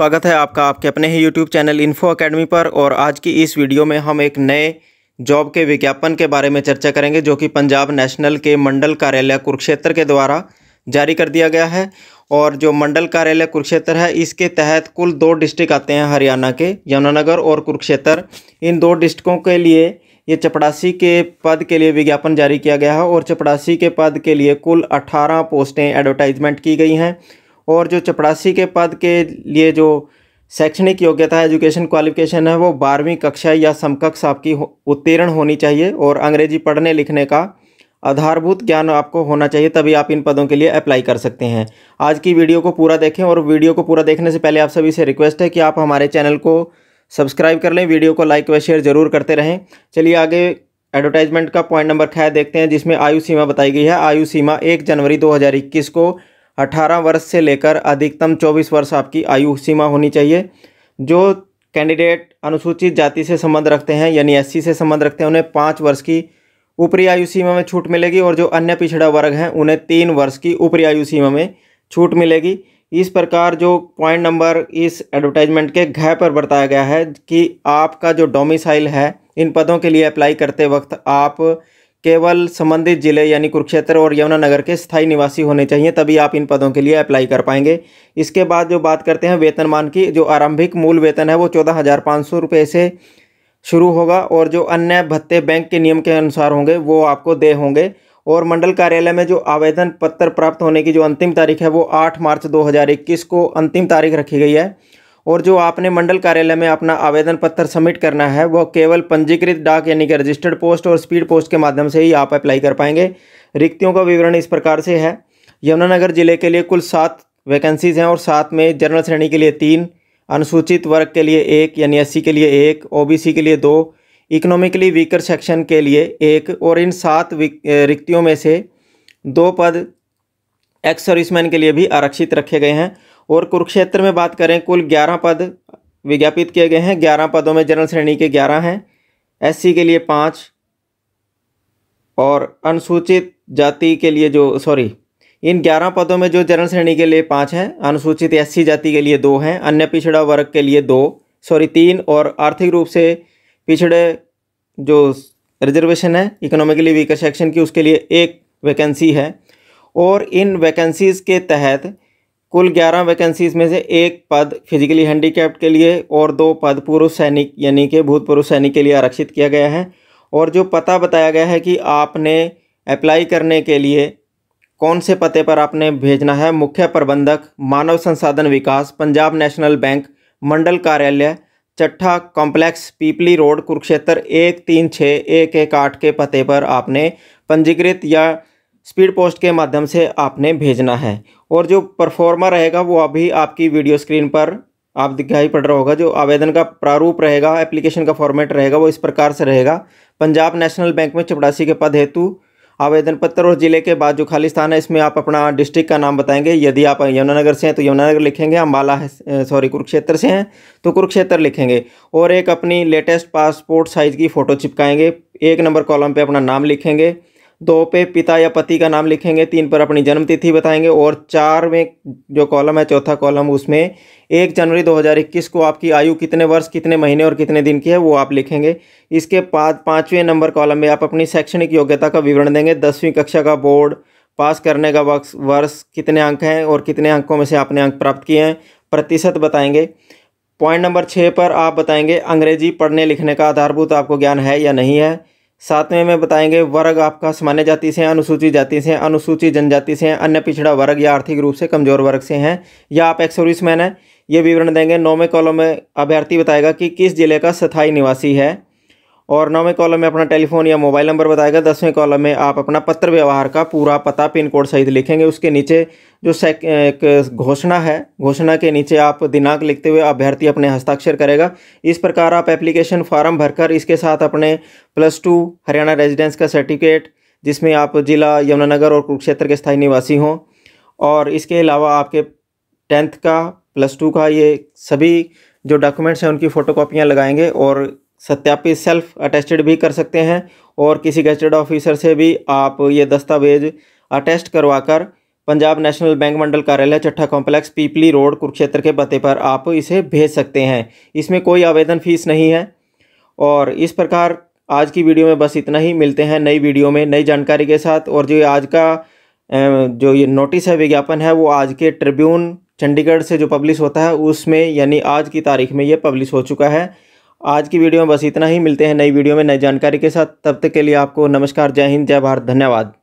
स्वागत है आपका आपके अपने ही यूट्यूब चैनल इन्फो अकेडमी पर और आज की इस वीडियो में हम एक नए जॉब के विज्ञापन के बारे में चर्चा करेंगे जो कि पंजाब नेशनल के मंडल कार्यालय कुरुक्षेत्र के द्वारा जारी कर दिया गया है और जो मंडल कार्यालय कुरुक्षेत्र है इसके तहत कुल दो डिस्ट्रिक्ट आते हैं हरियाणा के यमुनानगर और कुरुक्षेत्र इन दो डिस्ट्रिक्टों के लिए ये चपड़ासी के पद के लिए विज्ञापन जारी किया गया है और चपड़ासी के पद के लिए कुल अठारह पोस्टें एडवर्टाइजमेंट की गई हैं और जो चपड़ासी के पद के लिए जो शैक्षणिक योग्यता एजुकेशन क्वालिफिकेशन है वो बारहवीं कक्षा या समकक्ष आपकी उत्तीर्ण होनी चाहिए और अंग्रेजी पढ़ने लिखने का आधारभूत ज्ञान आपको होना चाहिए तभी आप इन पदों के लिए अप्लाई कर सकते हैं आज की वीडियो को पूरा देखें और वीडियो को पूरा देखने से पहले आप सभी से रिक्वेस्ट है कि आप हमारे चैनल को सब्सक्राइब कर लें वीडियो को लाइक व शेयर ज़रूर करते रहें चलिए आगे एडवर्टाइजमेंट का पॉइंट नंबर खाया देखते हैं जिसमें आयु सीमा बताई गई है आयु सीमा एक जनवरी दो को 18 वर्ष से लेकर अधिकतम 24 वर्ष आपकी आयु सीमा होनी चाहिए जो कैंडिडेट अनुसूचित जाति से संबंध रखते हैं यानी एस से संबंध रखते हैं उन्हें पाँच वर्ष की ऊपरी आयु सीमा में छूट मिलेगी और जो अन्य पिछड़ा वर्ग हैं उन्हें तीन वर्ष की ऊपरी आयु सीमा में छूट मिलेगी इस प्रकार जो पॉइंट नंबर इस एडवर्टाइजमेंट के घ पर बताया गया है कि आपका जो डोमिसाइल है इन पदों के लिए अप्लाई करते वक्त आप केवल संबंधित जिले यानी कुरुक्षेत्र और यमुनानगर के स्थायी निवासी होने चाहिए तभी आप इन पदों के लिए अप्लाई कर पाएंगे इसके बाद जो बात करते हैं वेतनमान की जो आरंभिक मूल वेतन है वो चौदह हज़ार पाँच सौ रुपये से शुरू होगा और जो अन्य भत्ते बैंक के नियम के अनुसार होंगे वो आपको दे होंगे और मंडल कार्यालय में जो आवेदन पत्र प्राप्त होने की जो अंतिम तारीख है वो आठ मार्च दो को अंतिम तारीख रखी गई है और जो आपने मंडल कार्यालय में अपना आवेदन पत्र सबमिट करना है वह केवल पंजीकृत डाक यानी कि रजिस्टर्ड पोस्ट और स्पीड पोस्ट के माध्यम से ही आप अप्लाई कर पाएंगे रिक्तियों का विवरण इस प्रकार से है यमुनानगर जिले के लिए कुल सात वैकेंसीज हैं और साथ में जनरल श्रेणी के लिए तीन अनुसूचित वर्ग के लिए एक यानी एस के लिए एक ओ के लिए दो इकोनॉमिकली वीकर सेक्शन के लिए एक और इन सात रिक्तियों में से दो पद एक्स सर्विसमैन के लिए भी आरक्षित रखे गए हैं और कुरुक्षेत्र में बात करें कुल ग्यारह पद विज्ञापित किए गए हैं ग्यारह पदों में जनरल श्रेणी के ग्यारह हैं एससी के लिए पाँच और अनुसूचित जाति के लिए जो सॉरी इन ग्यारह पदों में जो जनरल श्रेणी के लिए पाँच हैं अनुसूचित एससी जाति के लिए दो हैं अन्य पिछड़ा वर्ग के लिए दो सॉरी तीन और आर्थिक रूप से पिछड़े जो रिजर्वेशन है इकोनॉमिकली वीकर सेक्शन की उसके लिए एक वैकेंसी है और इन वैकेंसीज़ के तहत कुल ग्यारह वैकेंसीज में से एक पद फिजिकली हैंडीकैप्ट के लिए और दो पद पूर्व सैनिक यानी कि भूतपूर्व सैनिक के लिए आरक्षित किया गया है और जो पता बताया गया है कि आपने अप्लाई करने के लिए कौन से पते पर आपने भेजना है मुख्य प्रबंधक मानव संसाधन विकास पंजाब नेशनल बैंक मंडल कार्यालय चट्ठा कॉम्प्लेक्स पीपली रोड कुरुक्षेत्र एक तीन छः एक एक आठ के पते पर आपने पंजीकृत या स्पीड पोस्ट के माध्यम से आपने भेजना है और जो परफॉर्मर रहेगा वो अभी आपकी वीडियो स्क्रीन पर आप दिखाई पड़ रहा होगा जो आवेदन का प्रारूप रहेगा एप्लीकेशन का फॉर्मेट रहेगा वो इस प्रकार से रहेगा पंजाब नेशनल बैंक में चपड़ासी के पद हेतु आवेदन पत्र और ज़िले के बाद जो खाली स्थान है इसमें आप अपना डिस्ट्रिक्ट का नाम बताएंगे यदि आप यमुनानगर से हैं तो यमुनानगर लिखेंगे अम्बाला है सॉरी कुरुक्षेत्र से हैं तो कुरुक्षेत्र लिखेंगे और एक अपनी लेटेस्ट पासपोर्ट साइज़ की फ़ोटो चिपकाएंगे एक नंबर कॉलम पे अपना नाम लिखेंगे दो पे पिता या पति का नाम लिखेंगे तीन पर अपनी जन्म तिथि बताएंगे और चार में जो कॉलम है चौथा कॉलम उसमें एक जनवरी 2021 को आपकी आयु कितने वर्ष कितने महीने और कितने दिन की है वो आप लिखेंगे इसके बाद पाँचवें नंबर कॉलम में आप अपनी शैक्षणिक योग्यता का विवरण देंगे दसवीं कक्षा का बोर्ड पास करने का वक्त वर्ष कितने अंक हैं और कितने अंकों में से आपने अंक प्राप्त किए हैं प्रतिशत बताएंगे पॉइंट नंबर छः पर आप बताएंगे अंग्रेजी पढ़ने लिखने का आधारभूत आपको ज्ञान है या नहीं है सातवें में बताएंगे वर्ग आपका सामान्य जाति से अनुसूचित जाति से अनुसूचित जनजाति से हैं अन्य पिछड़ा वर्ग या आर्थिक रूप से कमजोर वर्ग से हैं या आप एक सर्विसमैन हैं ये विवरण देंगे नौवें कॉलम में अभ्यर्थी बताएगा कि किस जिले का स्थायी निवासी है और नौवें कॉलम में अपना टेलीफोन या मोबाइल नंबर बताएगा दसवें कॉलम में आप अपना पत्र व्यवहार का पूरा पता पिन कोड सहित लिखेंगे उसके नीचे जो सेक एक घोषणा है घोषणा के नीचे आप दिनांक लिखते हुए अभ्यर्थी अपने हस्ताक्षर करेगा इस प्रकार आप एप्लीकेशन फॉर्म भरकर इसके साथ अपने प्लस टू हरियाणा रेजिडेंस का सर्टिफिकेट जिसमें आप जिला यमुनानगर और कुरुक्षेत्र के स्थायी निवासी हों और इसके अलावा आपके टेंथ का प्लस टू का ये सभी जो डॉक्यूमेंट्स हैं उनकी फ़ोटोकॉपियाँ लगाएंगे और सत्यापित सेल्फ अटेस्टेड भी कर सकते हैं और किसी गजटेड ऑफिसर से भी आप ये दस्तावेज अटेस्ट करवाकर पंजाब नेशनल बैंक मंडल कार्यालय चट्ठा कॉम्प्लेक्स पीपली रोड कुरुक्षेत्र के पते पर आप इसे भेज सकते हैं इसमें कोई आवेदन फीस नहीं है और इस प्रकार आज की वीडियो में बस इतना ही मिलते हैं नई वीडियो में नई जानकारी के साथ और जो आज का जो ये नोटिस है विज्ञापन है वो आज के ट्रिब्यून चंडीगढ़ से जो पब्लिश होता है उसमें यानी आज की तारीख में ये पब्लिश हो चुका है आज की वीडियो में बस इतना ही मिलते हैं नई वीडियो में नई जानकारी के साथ तब तक के लिए आपको नमस्कार जय हिंद जय भारत धन्यवाद